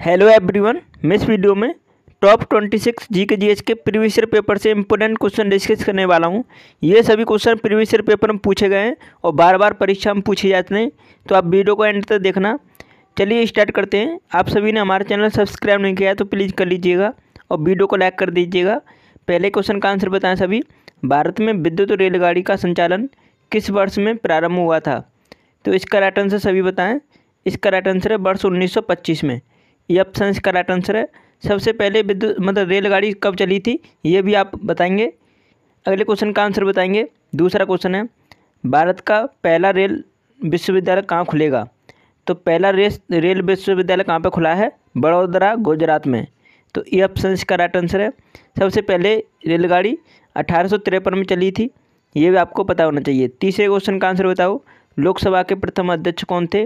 hello everyone मैं इस video में top twenty six G K G H previous year paper से important question discuss करने वाला हूं ये सभी क्वेश्चन प्रीवियस ईयर पेपर में पूछे गए हैं और बार बार परीक्षा में पूछे जाते हैं तो आप वीडियो को एंड तक देखना चलिए स्टार्ट करते हैं आप सभी ने हमारा चैनल सब्सक्राइब नहीं किया तो प्लीज़ कर लीजिएगा और वीडियो को लाइक कर दीजिएगा पहले क्वेश्चन का आंसर बताएं सभी भारत में विद्युत तो रेलगाड़ी का संचालन किस वर्ष में प्रारंभ हुआ था तो इसका राइट आंसर सभी बताएं इसका राइट आंसर है वर्ष 1925 में ये ऑप्शन का राइट आंसर है सबसे पहले विद्युत मतलब रेलगाड़ी कब चली थी ये भी आप बताएंगे अगले क्वेश्चन का आंसर बताएंगे दूसरा क्वेश्चन है भारत का पहला रेल विश्वविद्यालय कहाँ खुलेगा तो पहला रेस रेल विश्वविद्यालय कहाँ पर खुला है बड़ौदरा गुजरात में तो ये ऑप्शन का राइट आंसर है सबसे पहले रेलगाड़ी अठारह में चली थी ये भी आपको पता होना चाहिए तीसरे क्वेश्चन का आंसर बताओ लोकसभा के प्रथम अध्यक्ष कौन थे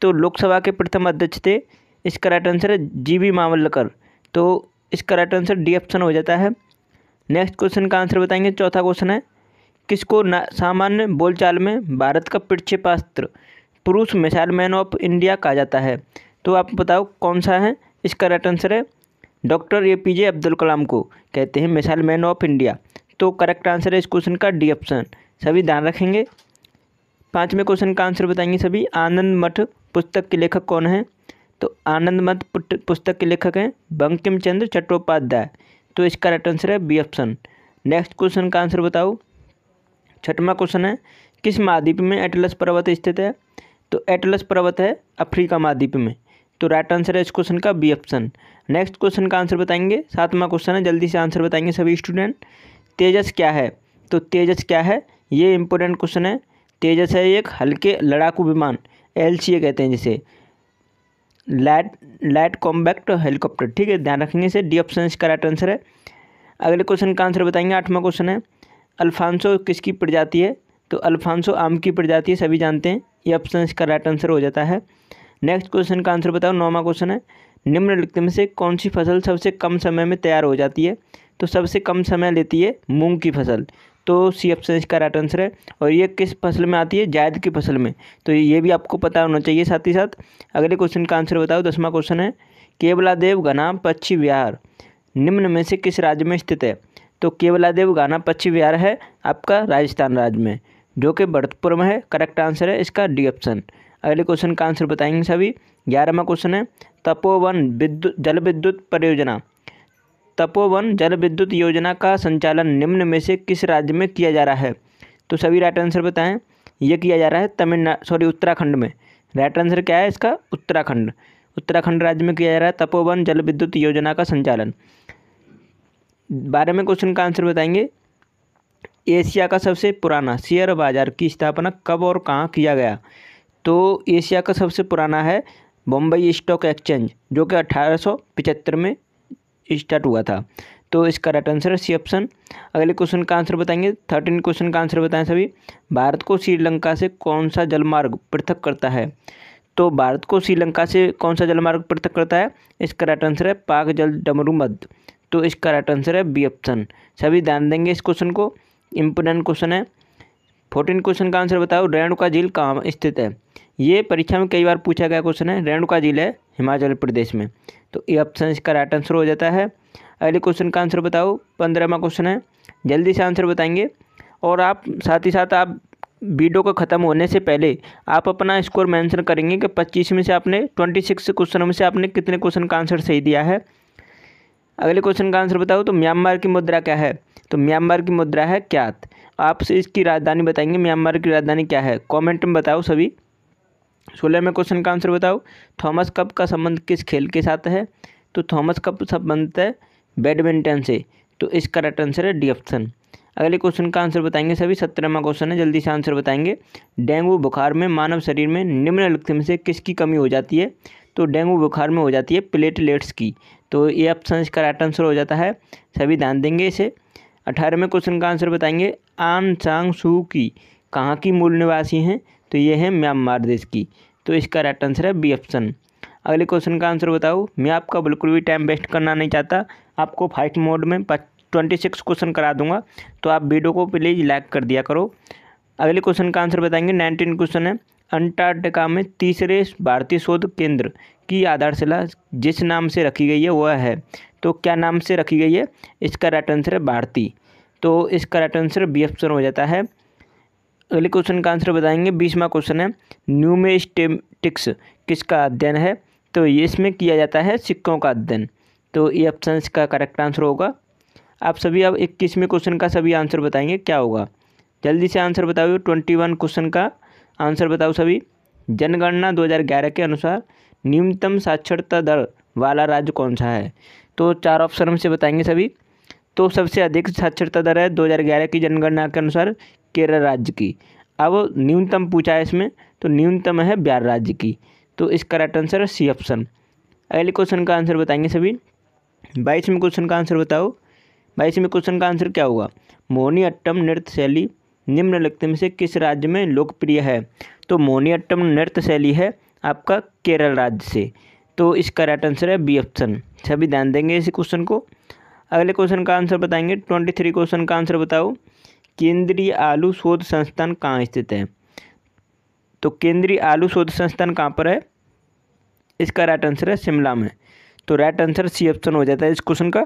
तो लोकसभा के प्रथम अध्यक्ष थे इसका राइट आंसर है जी बी मावलकर तो इसका राइट आंसर डी ऑप्शन हो जाता है नेक्स्ट क्वेश्चन का आंसर बताएंगे चौथा क्वेश्चन है किसको सामान्य बोलचाल में भारत का प्रक्षेपास्त्र पुरुष मिसाइल मैन ऑफ इंडिया कहा जाता है तो आप बताओ कौन सा है इसका राइट आंसर है doctor A P J Abdul Kalam को कहते हैं मिसाइल मैन ऑफ इंडिया तो करेक्ट आंसर है इस क्वेश्चन का डी ऑप्शन सभी ध्यान रखेंगे पाँचवें क्वेश्चन का आंसर बताएंगे सभी आनंद मठ पुस्तक के लेखक कौन हैं तो आनंदमत पुस्तक के लेखक हैं बंकिम चंद्र चट्टोपाध्याय तो इसका राइट आंसर है बी ऑप्शन नेक्स्ट क्वेश्चन का आंसर बताओ छठवा क्वेश्चन है किस महाद्वीप में एटलस पर्वत स्थित है तो एटलस पर्वत है अफ्रीका महाद्वीप में तो राइट आंसर है इस क्वेश्चन का बी ऑप्शन नेक्स्ट क्वेश्चन का आंसर बताएंगे सातवां क्वेश्चन है जल्दी से आंसर बताएंगे सभी स्टूडेंट तेजस क्या है तो तेजस क्या है ये इंपॉर्टेंट क्वेश्चन है तेजस है एक हल्के लड़ाकू विमान एल कहते हैं जिसे लाइट लाइट कॉम्बैक्ट हेलीकॉप्टर ठीक है ध्यान रखेंगे इसे डी ऑप्शन इसका राइट आंसर है अगले क्वेश्चन का आंसर बताएंगे आठवां क्वेश्चन है अल्फांसो किसकी प्रजाति है तो अल्फांसो आम की प्रजाति है सभी जानते हैं ये ऑप्शन इसका राइट आंसर हो जाता है नेक्स्ट क्वेश्चन का आंसर बताओ नौवा क्वेश्चन है निम्नलिखित में से कौन सी फसल सबसे कम समय में तैयार हो जाती है तो सबसे कम समय लेती है मूंग की फसल तो सी ऑप्शन इसका राइट आंसर है और ये किस फसल में आती है जायद की फसल में तो ये भी आपको पता होना चाहिए साथ ही साथ अगले क्वेश्चन का आंसर बताओ दसवां क्वेश्चन है केवलादेव घना पक्षी विहार निम्न में से किस राज्य में स्थित है तो केवलादेव घाना पक्षी विहार है आपका राजस्थान राज्य में जो कि भरतपुर में है करेक्ट आंसर है इसका डी ऑप्शन अगले क्वेश्चन का आंसर बताएंगे सभी ग्यारहवा क्वेश्चन है तपोवन विद्युत जल विद्युत परियोजना तपोवन जल विद्युत योजना का संचालन निम्न में से किस राज्य में किया जा रहा है तो सभी राइट आंसर बताएं ये किया जा रहा है तमिलनाडु सॉरी उत्तराखंड में राइट आंसर क्या है इसका उत्तराखंड उत्तराखंड राज्य में किया जा रहा है तपोवन जल विद्युत योजना का संचालन बारे में क्वेश्चन का आंसर बताएंगे एशिया का सबसे पुराना शेयर बाजार की स्थापना कब और कहाँ किया गया तो एशिया का सबसे पुराना है बम्बई स्टॉक एक्सचेंज जो कि अठारह में स्टार्ट हुआ था तो इसका राइट आंसर है सी ऑप्शन अगले क्वेश्चन का आंसर बताएंगे थर्टीन क्वेश्चन का आंसर बताएं सभी भारत को श्रीलंका से कौन सा जलमार्ग पृथक करता है तो भारत को श्रीलंका से कौन सा जलमार्ग पृथक करता है इसका राइट आंसर है पाक जल डमरू मध्य तो इसका राइट आंसर है बी ऑप्शन सभी ध्यान देंगे इस क्वेश्चन को इम्पोर्टेंट क्वेश्चन है फोर्टीन क्वेश्चन का आंसर बताओ रेणुका झील कहाँ स्थित है ये परीक्षा में कई बार पूछा गया क्वेश्चन है रेणुका जिले हिमाचल प्रदेश में तो ये ऑप्शन इसका राइट आंसर हो जाता है अगले क्वेश्चन का आंसर बताओ पंद्रहवा क्वेश्चन है जल्दी से आंसर बताएंगे और आप साथ ही साथ आप वीडियो का ख़त्म होने से पहले आप अपना स्कोर मेंशन करेंगे कि पच्चीस में से आपने ट्वेंटी सिक्स क्वेश्चनों में से आपने कितने क्वेश्चन का आंसर सही दिया है अगले क्वेश्चन का आंसर बताओ तो म्यांमार की मुद्रा क्या है तो म्यांमार की मुद्रा है क्या आप इसकी राजधानी बताएंगे म्यांमार की राजधानी क्या है कॉमेंट में बताओ सभी सोलह में क्वेश्चन का आंसर बताओ थॉमस कप का संबंध किस खेल के साथ है तो थॉमस कप संबंध है बैडमिंटन से तो इसका राइट आंसर है डी ऑप्शन अगले क्वेश्चन का आंसर बताएंगे सभी सत्रहवा क्वेश्चन है जल्दी से आंसर बताएंगे डेंगू बुखार में मानव शरीर में निम्नलिखित में से किसकी कमी हो जाती है तो डेंगू बुखार में हो जाती है प्लेटलेट्स की तो ये ऑप्शन इसका राइट आंसर हो जाता है सभी ध्यान देंगे इसे अठारहवें क्वेश्चन का आंसर बताएंगे आन सांग सू की कहाँ की मूल निवासी हैं तो ये है म्यांमार देश की तो इसका राइट आंसर है बी ऑप्शन अगले क्वेश्चन का आंसर बताओ मैं आपका बिल्कुल भी टाइम वेस्ट करना नहीं चाहता आपको फाइट मोड में ट्वेंटी सिक्स क्वेश्चन करा दूंगा तो आप वीडियो को प्लीज़ लाइक कर दिया करो अगले क्वेश्चन का आंसर बताएंगे नाइनटीन क्वेश्चन है अंटार्कटिका में तीसरे भारतीय शोध केंद्र की आधारशिला जिस नाम से रखी गई है वह है तो क्या नाम से रखी गई है इसका राइट आंसर है भारती तो इसका राइट आंसर बी ऑप्शन हो जाता है अगले क्वेश्चन का आंसर बताएंगे बीसवा क्वेश्चन है न्यूमेस्टेटिक्स किसका अध्ययन है तो ये इसमें किया जाता है सिक्कों का अध्ययन तो ये ऑप्शन का करेक्ट आंसर होगा आप सभी अब इक्कीसवें क्वेश्चन का सभी आंसर बताएंगे क्या होगा जल्दी से आंसर बताओ ट्वेंटी वन क्वेश्चन का आंसर बताओ सभी जनगणना 2011 के अनुसार न्यूनतम साक्षरता दर वाला राज्य कौन सा है तो चार ऑप्शन हमसे बताएंगे सभी तो सबसे अधिक साक्षरता दर है 2011 की जनगणना के अनुसार केरल राज्य की अब न्यूनतम पूछा है इसमें तो न्यूनतम है बिहार राज्य की तो इसका राइट आंसर है सी ऑप्शन अगले क्वेश्चन का आंसर बताएंगे सभी बाईसवें क्वेश्चन का आंसर बताओ बाईसवें क्वेश्चन का आंसर क्या होगा मोहनी अट्टम नृत्य शैली निम्नलिखित में से किस राज्य में लोकप्रिय है तो मोहनी अट्टम नृत्य शैली है आपका केरल राज्य से तो इसका राइट आंसर है बी ऑप्शन सभी ध्यान देंगे इस क्वेश्चन को अगले क्वेश्चन का आंसर बताएंगे ट्वेंटी थ्री क्वेश्चन का आंसर बताओ केंद्रीय आलू शोध संस्थान कहाँ स्थित है तो केंद्रीय आलू शोध संस्थान कहाँ पर है इसका राइट आंसर है शिमला में तो राइट आंसर सी ऑप्शन हो जाता है इस क्वेश्चन का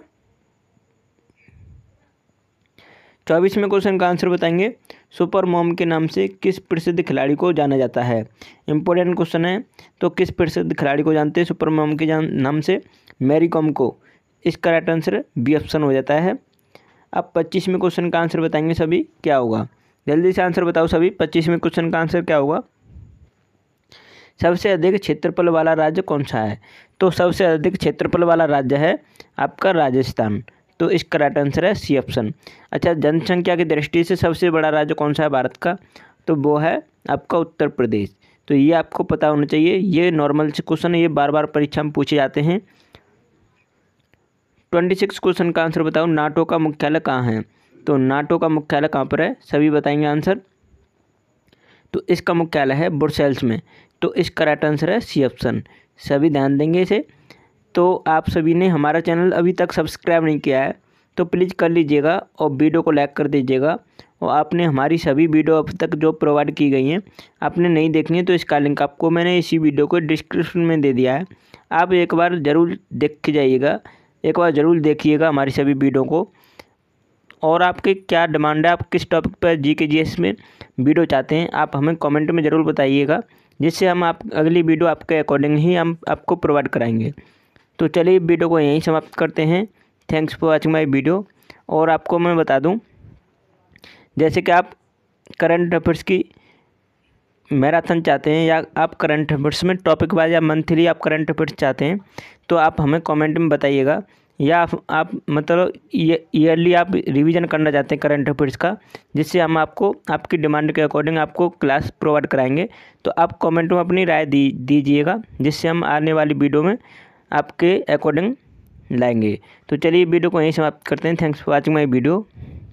चौबीसवें क्वेश्चन का आंसर बताएंगे सुपर मोम के नाम से किस प्रसिद्ध खिलाड़ी को जाना जाता है इंपॉर्टेंट क्वेश्चन है तो किस प्रसिद्ध खिलाड़ी को जानते हैं सुपर मोम के नाम से मैरी कॉम को इसका राइट आंसर बी ऑप्शन हो जाता है अब पच्चीसवें क्वेश्चन का आंसर बताएंगे सभी क्या होगा जल्दी से आंसर बताओ सभी पच्चीसवें क्वेश्चन का आंसर क्या होगा सबसे अधिक क्षेत्रफल वाला राज्य कौन सा है तो सबसे अधिक क्षेत्रफल वाला राज्य है आपका राजस्थान तो इसका राइट आंसर है सी ऑप्शन अच्छा जनसंख्या की दृष्टि से सबसे बड़ा राज्य कौन सा है भारत का तो वो है आपका उत्तर प्रदेश तो ये आपको पता होना चाहिए ये नॉर्मल से क्वेश्चन ये बार बार परीक्षा में पूछे जाते हैं ट्वेंटी सिक्स क्वेश्चन का आंसर बताओ नाटो का मुख्यालय कहाँ है तो नाटो का मुख्यालय कहाँ पर है सभी बताएंगे आंसर तो इसका मुख्यालय है ब्रुसेल्स में तो इसका राइट आंसर है सी ऑप्शन सभी ध्यान देंगे इसे तो आप सभी ने हमारा चैनल अभी तक सब्सक्राइब नहीं किया है तो प्लीज़ कर लीजिएगा और वीडियो को लाइक कर दीजिएगा और आपने हमारी सभी वीडियो अब तक जो प्रोवाइड की गई हैं आपने नहीं देखनी है तो इसका लिंक आपको मैंने इसी वीडियो को डिस्क्रिप्शन में दे दिया है आप एक बार ज़रूर देख के जाइएगा एक बार ज़रूर देखिएगा हमारी सभी वीडियो को और आपके क्या डिमांड है आप किस टॉपिक पर जी के जी एस में वीडियो चाहते हैं आप हमें कमेंट में ज़रूर बताइएगा जिससे हम आप अगली वीडियो आपके अकॉर्डिंग ही हम आपको प्रोवाइड कराएंगे तो चलिए वीडियो को यहीं समाप्त करते हैं thanks for watching my video और आपको मैं बता दूँ जैसे कि आप करंट अफेयर्स की मैराथन चाहते हैं या आप करंट अफेयर्स में टॉपिक वाइज या मंथली आप करंट अफेयर्स चाहते हैं तो आप हमें कमेंट में बताइएगा या आप, आप मतलब ईयरली आप रिवीजन करना चाहते हैं करंट अफेयर्स का जिससे हम आपको आपकी डिमांड के अकॉर्डिंग आपको क्लास प्रोवाइड कराएंगे तो आप कमेंट में अपनी राय दी दीजिएगा जिससे हम आने वाली वीडियो में आपके अकॉर्डिंग लाएंगे तो चलिए वीडियो को यहीं समाप्त करते हैं thanks for watching my video